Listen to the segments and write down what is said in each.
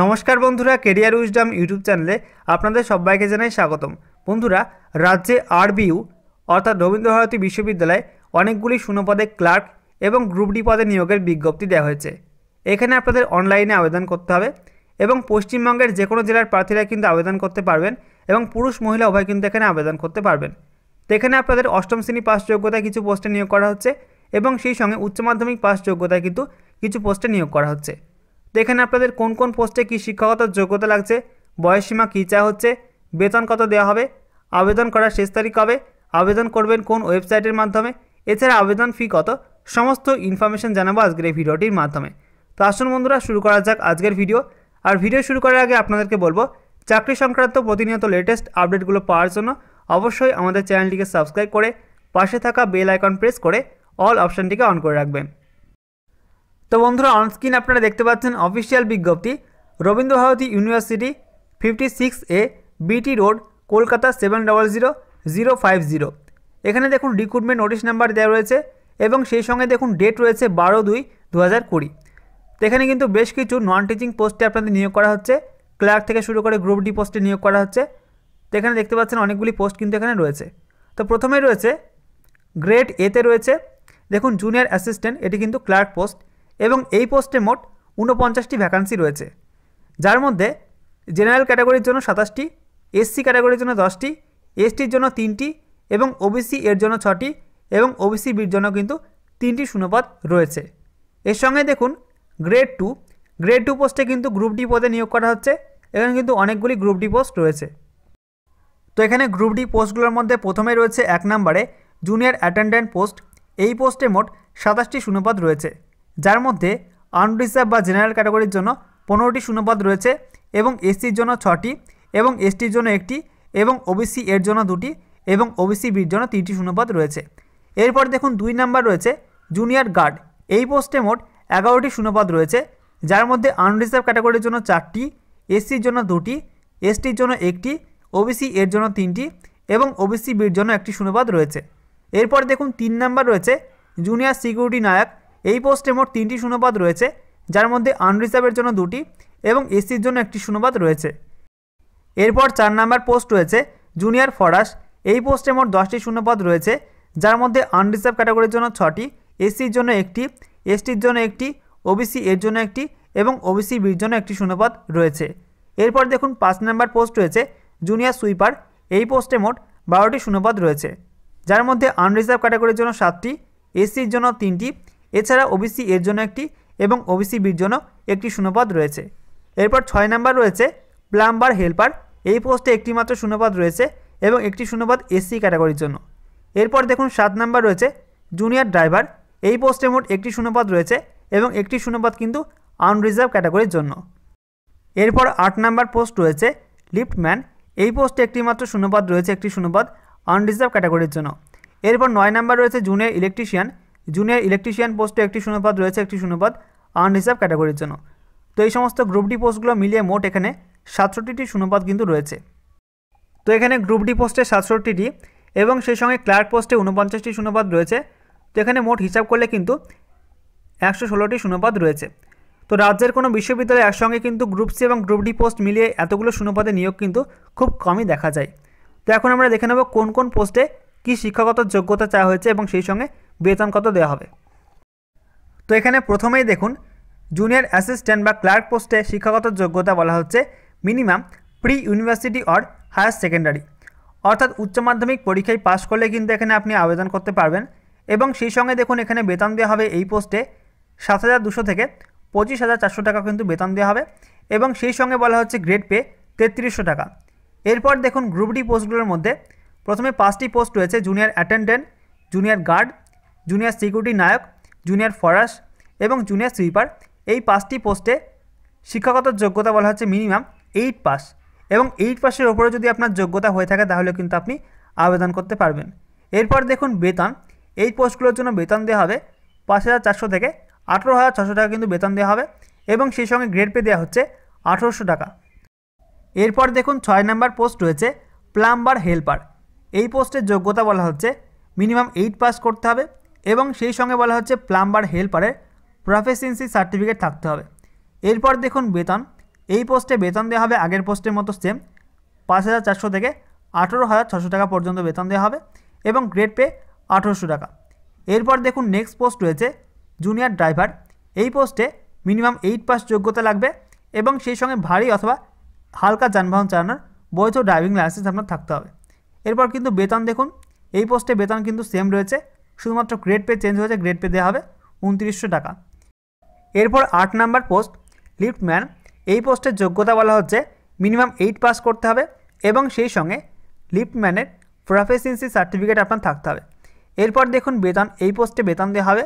নমস্কার বন্ধুরা career wisdom YouTube চ্যানেলে আপনাদের সবাইকে জানাই স্বাগতম বন্ধুরা রাজ্যে আরবিইউ অর্থাৎ রবীন্দ্রভারতী বিশ্ববিদ্যালয়ে অনেকগুলি শূন্যপদে ক্লার্ক এবং গ্রুপ ডি পদে নিয়োগের বিজ্ঞপ্তি দেওয়া হয়েছে এখানে আপনাদের অনলাইনে আবেদন করতে হবে এবং পশ্চিমবঙ্গের যে কোনো জেলার প্রার্থীরা কিন্তু আবেদন করতে পারবেন এবং পুরুষ মহিলা উভয় কিন্তু এখানে আবেদন করতে পারবেন তো এখানে আপনাদের অষ্টম শ্রেণী পাস যোগ্যতায় কিছু পোস্টে নিয়োগ করা হচ্ছে এবং সেই সঙ্গে উচ্চ মাধ্যমিক পাস যোগ্যতায় কিন্তু কিছু পোস্টে নিয়োগ করা হচ্ছে দেখেন আপনাদের কোন কোন পোস্টে কী শিক্ষাগত যোগ্যতা লাগছে বয়সসীমা কী চা হচ্ছে বেতন কত দেওয়া হবে আবেদন করার শেষ তারিখ কবে আবেদন করবেন কোন ওয়েবসাইটের মাধ্যমে এছাড়া আবেদন ফি কত সমস্ত ইনফরমেশন জানাবো আজকের এই ভিডিওটির মাধ্যমে তো আসুন বন্ধুরা শুরু করা যাক আজকের ভিডিও আর ভিডিও শুরু করার আগে আপনাদেরকে বলবো চাকরি সংক্রান্ত প্রতিনিয়ত লেটেস্ট আপডেটগুলো পাওয়ার জন্য অবশ্যই আমাদের চ্যানেলটিকে সাবস্ক্রাইব করে পাশে থাকা বেল আইকন প্রেস করে অল অপশানটিকে অন করে রাখবেন তো বন্ধুরা অনস্ক্রিন আপনারা দেখতে পাচ্ছেন অফিসিয়াল বিজ্ঞপ্তি Rabindra Bharati university fifty six A BT road Kolkata seven double zero zero five zero এখানে দেখুন রিক্রুটমেন্ট নোটিশ নাম্বার দেওয়া রয়েছে এবং সেই সঙ্গে দেখুন ডেট রয়েছে বারো দুই দু হাজার কুড়ি তো এখানে কিন্তু বেশ কিছু নন টিচিং পোস্টে আপনাদের নিয়োগ করা হচ্ছে ক্লার্ক থেকে শুরু করে গ্রুপ ডি পোস্টে নিয়োগ করা হচ্ছে তো এখানে দেখতে পাচ্ছেন অনেকগুলি পোস্ট কিন্তু এখানে রয়েছে তো প্রথমে রয়েছে গ্রেড এতে রয়েছে দেখুন জুনিয়র অ্যাসিস্ট্যান্ট এটি কিন্তু ক্লার্ক পোস্ট এবং এই পোস্টে মোট ঊনপঞ্চাশটি ভ্যাকান্সি রয়েছে যার মধ্যে জেনারেল ক্যাটাগরির জন্য সাতাশটি এসসি ক্যাটাগরির জন্য দশটি এসটির জন্য তিনটি এবং ওবিসি এর জন্য ছটি এবং ওবিসি বির জন্য কিন্তু তিনটি শূন্যপদ রয়েছে এর সঙ্গে দেখুন গ্রেড টু গ্রেড টু পোস্টে কিন্তু গ্রুপ ডি পদে নিয়োগ করা হচ্ছে এখানে কিন্তু অনেকগুলি গ্রুপ ডি পোস্ট রয়েছে তো এখানে গ্রুপ ডি পোস্টগুলোর মধ্যে প্রথমে রয়েছে এক নম্বরে জুনিয়র অ্যাটেন্ডেন্ট পোস্ট এই পোস্টে মোট সাতাশটি শূন্যপদ রয়েছে যার মধ্যে আনরিসার্ভ বা জেনারেল ক্যাটাগরির জন্য পনেরোটি শূন্যপদ রয়েছে এবং এসসির জন্য ছটি এবং এসটির জন্য একটি এবং ওবিসি এর জন্য দুটি এবং ওবিসি বির জন্য তিনটি শূন্যপদ রয়েছে এরপর দেখুন দুই নাম্বার রয়েছে জুনিয়র গার্ড এই পোস্টে মোট এগারোটি শূন্যপদ রয়েছে যার মধ্যে আনরিসার্ভ ক্যাটাগরির জন্য চারটি এসসির জন্য দুটি এসটির জন্য একটি ওবিসি এর জন্য তিনটি এবং ওবিসি বির জন্য একটি শূন্যপদ রয়েছে এরপর দেখুন তিন নাম্বার রয়েছে জুনিয়র সিকিউরিটি নায়ক এই পোস্টে মোট তিনটি শূন্যপাদ রয়েছে যার মধ্যে আনরিজার্ভের জন্য দুটি এবং এসির জন্য একটি শূন্যপাদ রয়েছে এরপর চার নাম্বার পোস্ট রয়েছে জুনিয়র ফরাস এই পোস্টে মোট দশটি শূন্যপাদ রয়েছে যার মধ্যে আনরিজার্ভ ক্যাটাগরির জন্য ছটি এসির জন্য একটি এসটির জন্য একটি ওবিসি এর জন্য একটি এবং ওবিসি বির জন্য একটি শূন্যপাদ রয়েছে এরপর দেখুন পাঁচ নাম্বার পোস্ট রয়েছে জুনিয়র সুইপার এই পোস্টে মোট বারোটি শূন্যপদ রয়েছে যার মধ্যে আনরিজার্ভ ক্যাটাগরির জন্য সাতটি এসির জন্য তিনটি এছাড়া ওবিসি এর জন্য একটি এবং ওবিসি বির জন্য একটি শূন্যপদ রয়েছে এরপর ছয় নাম্বার রয়েছে প্লাম্বার হেল্পার এই পোস্টে একটি মাত্র শূন্যপদ রয়েছে এবং একটি শূন্যপদ এসসি ক্যাটাগরির জন্য এরপর দেখুন সাত নাম্বার রয়েছে জুনিয়র ড্রাইভার এই পোস্টে মোট একটি শূন্যপদ রয়েছে এবং একটি শূন্যপদ কিন্তু আনরিজার্ভ ক্যাটাগরির জন্য এরপর আট নাম্বার পোস্ট রয়েছে লিফটম্যান এই পোস্টে একটি মাত্র শূন্যপদ রয়েছে একটি শূন্যপদ আনরিজার্ভ ক্যাটাগরির জন্য এরপর নয় নাম্বার রয়েছে জুনিয়র ইলেকট্রিশিয়ান জুনিয়র ইলেকট্রিশিয়ান পোস্টে একটি শূন্যপাদ রয়েছে একটি আর্ন আনরিজার্ভ ক্যাটাগরির জন্য তো এই সমস্ত গ্রুপ ডি পোস্টগুলো মিলিয়ে মোট এখানে সাতষট্টিটি শূন্যপাদ কিন্তু রয়েছে তো এখানে গ্রুপ ডি পোস্টে সাতষট্টিটি এবং সেই সঙ্গে ক্লার্ক পোস্টে উনপঞ্চাশটি শূন্যপাদ রয়েছে তো এখানে মোট হিসাব করলে কিন্তু একশো ষোলোটি শূন্যপাদ রয়েছে তো রাজ্যের কোনো বিশ্ববিদ্যালয় একসঙ্গে কিন্তু গ্রুপ সি এবং গ্রুপ ডি পোস্ট মিলিয়ে এতগুলো শূন্যপদে নিয়োগ কিন্তু খুব কমই দেখা যায় তো এখন আমরা দেখে নেব কোন কোন পোস্টে কি শিক্ষাগত যোগ্যতা চাওয়া হয়েছে এবং সেই সঙ্গে বেতন কত দেওয়া হবে তো এখানে প্রথমেই দেখুন জুনিয়র অ্যাসিস্ট্যান্ট বা ক্লার্ক পোস্টে শিক্ষাগত যোগ্যতা বলা হচ্ছে minimum pre university or higher secondary অর্থাৎ উচ্চ মাধ্যমিক পরীক্ষায় পাশ করলে কিন্তু এখানে আপনি আবেদন করতে পারবেন এবং সেই সঙ্গে দেখুন এখানে বেতন দেওয়া হবে এই পোস্টে সাত হাজার দুশো থেকে পঁচিশ হাজার চারশো টাকা কিন্তু বেতন দেওয়া হবে এবং সেই সঙ্গে বলা হচ্ছে গ্রেড পে তেত্রিশশো টাকা এরপর দেখুন গ্রুপ ডি পোস্টগুলোর মধ্যে প্রথমে পাঁচটি পোস্ট রয়েছে junior attendant junior guard junior security নায়ক জুনিয়র ফরাস এবং জুনিয়র সুইপার এই পাঁচটি পোস্টে শিক্ষাগত যোগ্যতা বলা হচ্ছে মিনিমাম এইট পাস এবং এইট পাসের ওপরে যদি আপনার যোগ্যতা হয়ে থাকে তাহলে কিন্তু আপনি আবেদন করতে পারবেন এরপর দেখুন বেতন এই পোস্টগুলোর জন্য বেতন দেওয়া হবে পাঁচ হাজার চারশো থেকে আঠেরো হাজার ছশো টাকা কিন্তু বেতন দেওয়া হবে এবং সেই সঙ্গে গ্রেড পে দেওয়া হচ্ছে আঠেরোশো টাকা এরপর দেখুন ছয় নাম্বার পোস্ট রয়েছে প্লাম্বার হেল্পার এই পোস্টের যোগ্যতা বলা হচ্ছে মিনিমাম এইট পাস করতে হবে এবং সেই সঙ্গে বলা হচ্ছে প্লাম্বার হেল্পারের প্রফেসেন্সি সার্টিফিকেট থাকতে হবে এরপর দেখুন বেতন এই পোস্টে বেতন দেওয়া হবে আগের পোস্টের মতো সেম পাঁচ হাজার চারশো থেকে আঠেরো হাজার ছশো টাকা পর্যন্ত বেতন দেওয়া হবে এবং গ্রেড পে আঠেরোশো টাকা এরপর দেখুন নেক্সট পোস্ট রয়েছে জুনিয়র ড্রাইভার এই পোস্টে মিনিমাম এইট পাস যোগ্যতা লাগবে এবং সেই সঙ্গে ভারী অথবা হালকা যানবাহন চালানোর বৈধ ড্রাইভিং লাইসেন্স আপনার থাকতে হবে এরপর কিন্তু বেতন দেখুন এই পোস্টে বেতন কিন্তু সেম রয়েছে শুধুমাত্র গ্রেড পে চেঞ্জ হয়েছে গ্রেড পে দেওয়া হবে উনত্রিশশো টাকা এরপর আট নাম্বার পোস্ট লিফটম্যান এই পোস্টের যোগ্যতা বলা হচ্ছে মিনিমাম এইট পাস করতে হবে এবং সেই সঙ্গে লিফটম্যানের প্রফেসেন্সি সার্টিফিকেট আপনার থাকতে হবে এরপর দেখুন বেতন এই পোস্টে বেতন দেওয়া হবে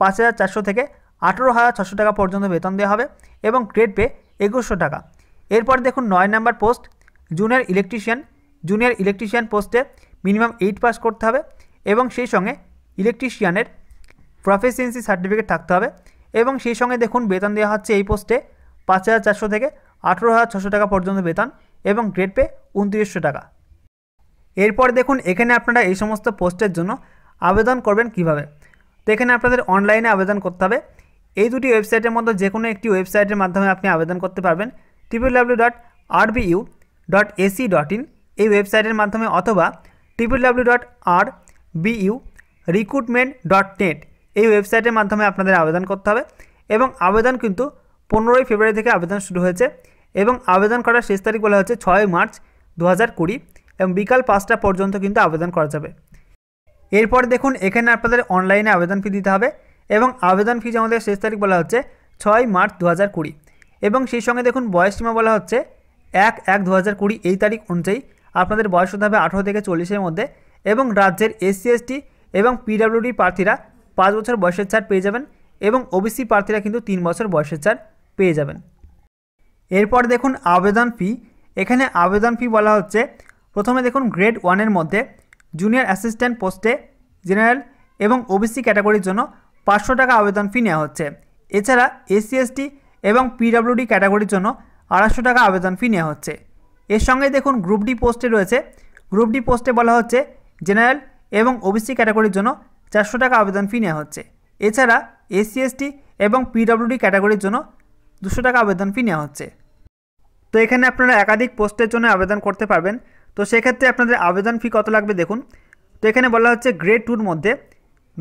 পাঁচ হাজার চারশো থেকে আঠেরো হাজার ছশো টাকা পর্যন্ত বেতন দেওয়া হবে এবং গ্রেড পে একুশশো টাকা এরপর দেখুন নয় number post junior electrician junior electrician পোস্টে মিনিমাম এইট পাস করতে হবে এবং সেই সঙ্গে ইলেকট্রিশিয়ানের প্রফেসিয়েন্সি সার্টিফিকেট থাকতে হবে এবং সেই সঙ্গে দেখুন বেতন দেওয়া হচ্ছে এই পোস্টে পাঁচ হাজার চারশো থেকে আঠেরো হাজার ছশো টাকা পর্যন্ত বেতন এবং গ্রেড পে উনত্রিশশো টাকা এরপর দেখুন এখানে আপনারা এই সমস্ত পোস্টের জন্য আবেদন করবেন কিভাবে তো এখানে আপনাদের অনলাইনে আবেদন করতে হবে এই দুটি ওয়েবসাইটের মধ্যে যে কোনো একটি ওয়েবসাইটের মাধ্যমে আপনি আবেদন করতে পারবেন triple W dot RBU dot AC dot in এই ওয়েবসাইটের মাধ্যমে অথবা triple W dot R BU recruitment dot net এই ওয়েবসাইটের মাধ্যমে আপনাদের আবেদন করতে হবে এবং আবেদন কিন্তু পনেরোই ফেব্রুয়ারি থেকে আবেদন শুরু হয়েছে এবং আবেদন করার শেষ তারিখ বলা হচ্ছে ছয় মার্চ দু এবং বিকাল পাঁচটা পর্যন্ত কিন্তু আবেদন করা যাবে এরপর দেখুন এখানে আপনাদের অনলাইনে আবেদন ফি দিতে হবে এবং আবেদন ফি আমাদের শেষ তারিখ বলা হচ্ছে ছয় মার্চ দু এবং সেই সঙ্গে দেখুন বয়স সীমা বলা হচ্ছে এক এক দু এই তারিখ অনুযায়ী আপনাদের বয়স হতে হবে আঠেরো থেকে চল্লিশের মধ্যে এবং রাজ্যের এসসি এসটি এবং পিডাব্লিউডি প্রার্থীরা পাঁচ বছর বয়সের ছাড় পেয়ে যাবেন এবং ওবিসি প্রার্থীরা কিন্তু তিন বছর বয়সের ছাড় পেয়ে যাবেন এরপর দেখুন আবেদন ফি এখানে আবেদন ফি বলা হচ্ছে প্রথমে দেখুন গ্রেড ওয়ানের মধ্যে জুনিয়র অ্যাসিস্ট্যান্ট পোস্টে জেনারেল এবং ওবিসি ক্যাটাগরির জন্য পাঁচশো টাকা আবেদন ফি নেওয়া হচ্ছে এছাড়া এসসি এবং পিডাব্লিউডি ক্যাটাগরির জন্য আড়াইশো টাকা আবেদন ফি নেওয়া হচ্ছে এর সঙ্গে দেখুন গ্রুপ ডি পোস্টে রয়েছে গ্রুপ ডি পোস্টে বলা হচ্ছে জেনারেল এবং ওবিসি ক্যাটাগরির জন্য চারশো টাকা আবেদন ফি নেওয়া হচ্ছে এছাড়া এসসি এসটি এবং পিডব্লিউডি ক্যাটাগরির জন্য দুশো টাকা আবেদন ফি নেওয়া হচ্ছে তো এখানে আপনারা একাধিক পোস্টের জন্য আবেদন করতে পারবেন তো সেক্ষেত্রে আপনাদের আবেদন ফি কত লাগবে দেখুন তো এখানে বলা হচ্ছে গ্রেড টুর মধ্যে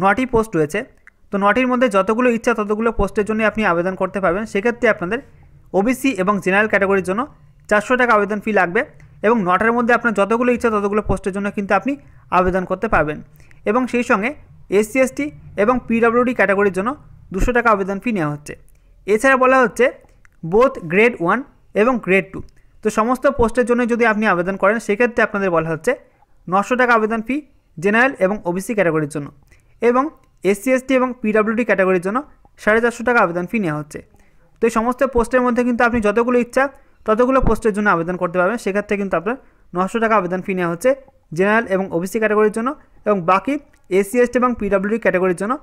নটি পোস্ট রয়েছে তো নটির মধ্যে যতগুলো ইচ্ছা ততগুলো পোস্টের জন্য আপনি আবেদন করতে পারবেন সেক্ষেত্রে আপনাদের ওবিসি এবং জেনারেল ক্যাটাগরির জন্য চারশো টাকা আবেদন ফি লাগবে এবং নটার মধ্যে আপনার যতগুলো ইচ্ছা ততগুলো পোস্টের জন্য কিন্তু আপনি আবেদন করতে পারবেন এবং সেই সঙ্গে এসসি এসটি এবং পিডাব্লিউডি ক্যাটাগরির জন্য দুশো টাকা আবেদন ফি নেওয়া হচ্ছে এছাড়া বলা হচ্ছে বোথ গ্রেড ওয়ান এবং গ্রেড টু তো সমস্ত পোস্টের জন্য যদি আপনি আবেদন করেন সেক্ষেত্রে আপনাদের বলা হচ্ছে নশো টাকা আবেদন ফি জেনারেল এবং ওবিসি ক্যাটাগরির জন্য এবং এসসি এসটি এবং পিডাব্লিউডি ক্যাটাগরির জন্য সাড়ে চারশো টাকা আবেদন ফি নেওয়া হচ্ছে তো এই সমস্ত পোস্টের মধ্যে কিন্তু আপনি যতগুলো ইচ্ছা ততগুলো পোস্টের জন্য আবেদন করতে পারবেন সেক্ষেত্রে কিন্তু আপনার নশো টাকা আবেদন ফি নেওয়া হচ্ছে জেনারেল এবং ওবিসি ক্যাটাগরির জন্য এবং বাকি এসি এসটি এবং পিডাব্লিউডি ক্যাটাগরির জন্য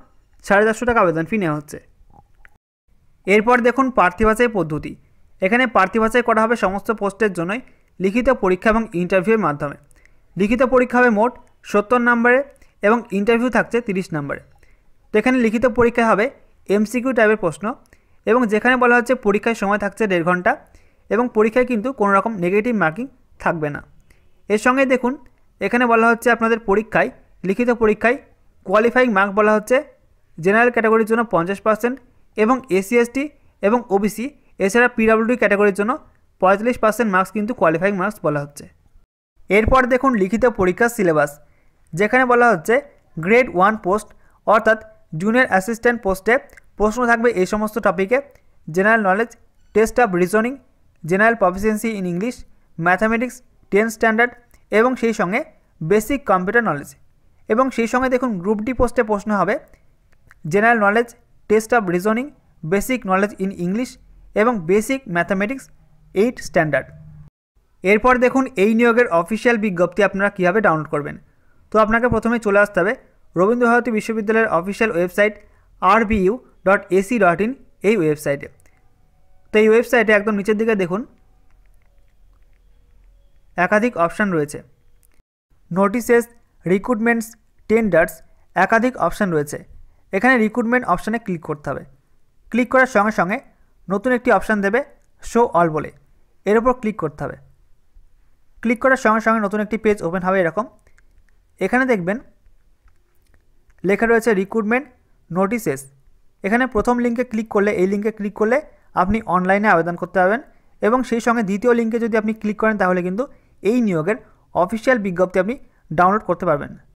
সাড়ে চারশো টাকা আবেদন ফি নেওয়া হচ্ছে এরপর দেখুন প্রার্থী বাছাই পদ্ধতি এখানে প্রার্থী বাছাই করা হবে সমস্ত পোস্টের জন্যই লিখিত পরীক্ষা এবং ইন্টারভিউয়ের মাধ্যমে লিখিত পরীক্ষা হবে মোট সত্তর নম্বরে এবং ইন্টারভিউ থাকছে তিরিশ নম্বরে তো এখানে লিখিত পরীক্ষা হবে এমসিকিউ টাইপের প্রশ্ন এবং যেখানে বলা হচ্ছে পরীক্ষার সময় থাকছে দেড় ঘন্টা এবং পরীক্ষায় কিন্তু কোনো রকম নেগেটিভ মার্কিং থাকবে না এর সঙ্গে দেখুন এখানে বলা হচ্ছে আপনাদের পরীক্ষায় লিখিত পরীক্ষায় কোয়ালিফাইং মার্ক বলা হচ্ছে জেনারেল ক্যাটাগরির জন্য পঞ্চাশ পার্সেন্ট এবং এসি এসটি এবং ওবিসি এছাড়া পিডাব্লিউডি ক্যাটাগরির জন্য পঁয়তাল্লিশ পার্সেন্ট মার্কস কিন্তু কোয়ালিফাইং মার্কস বলা হচ্ছে এরপর দেখুন লিখিত পরীক্ষার সিলেবাস যেখানে বলা হচ্ছে গ্রেড ওয়ান পোস্ট অর্থাৎ জুনিয়র অ্যাসিস্ট্যান্ট পোস্টে প্রশ্ন থাকবে এই সমস্ত টপিকে general knowledge test of reasoning general proficiency in English mathematics ten standard এবং সেই সঙ্গে বেসিক কম্পিউটার নলেজ এবং সেই সঙ্গে দেখুন গ্রুপ ডি পোস্টে প্রশ্ন হবে general knowledge test of reasoning basic knowledge in English এবং বেসিক ম্যাথামেটিক্স এইট স্ট্যান্ডার্ড এরপর দেখুন এই নিয়োগের অফিসিয়াল বিজ্ঞপ্তি আপনারা কীভাবে ডাউনলোড করবেন তো আপনাকে প্রথমে চলে আসতে হবে রবীন্দ্রভারতী বিশ্ববিদ্যালয়ের official website RBU dot AC dot in এই ওয়েবসাইটে তো এই ওয়েবসাইটে একদম নিচের দিকে দেখুন একাধিক অপশান রয়েছে নোটিসেস রিক্রুটমেন্টস টেন্ডার্স একাধিক অপশান রয়েছে এখানে রিক্রুটমেন্ট অপশানে ক্লিক করতে হবে ক্লিক করার সঙ্গে সঙ্গে নতুন একটি অপশান দেবে শো অল বলে এর উপর ক্লিক করতে হবে ক্লিক করার সঙ্গে সঙ্গে নতুন একটি পেজ ওপেন হবে এরকম এখানে দেখবেন লেখা রয়েছে রিক্রুটমেন্ট নোটিসেস এখানে প্রথম লিঙ্কে ক্লিক করলে এই লিঙ্কে ক্লিক করলে আপনি অনলাইনে আবেদন করতে পারবেন এবং সেই সঙ্গে দ্বিতীয় লিঙ্কে যদি আপনি ক্লিক করেন তাহলে কিন্তু এই নিয়োগের অফিসিয়াল বিজ্ঞপ্তি আপনি ডাউনলোড করতে পারবেন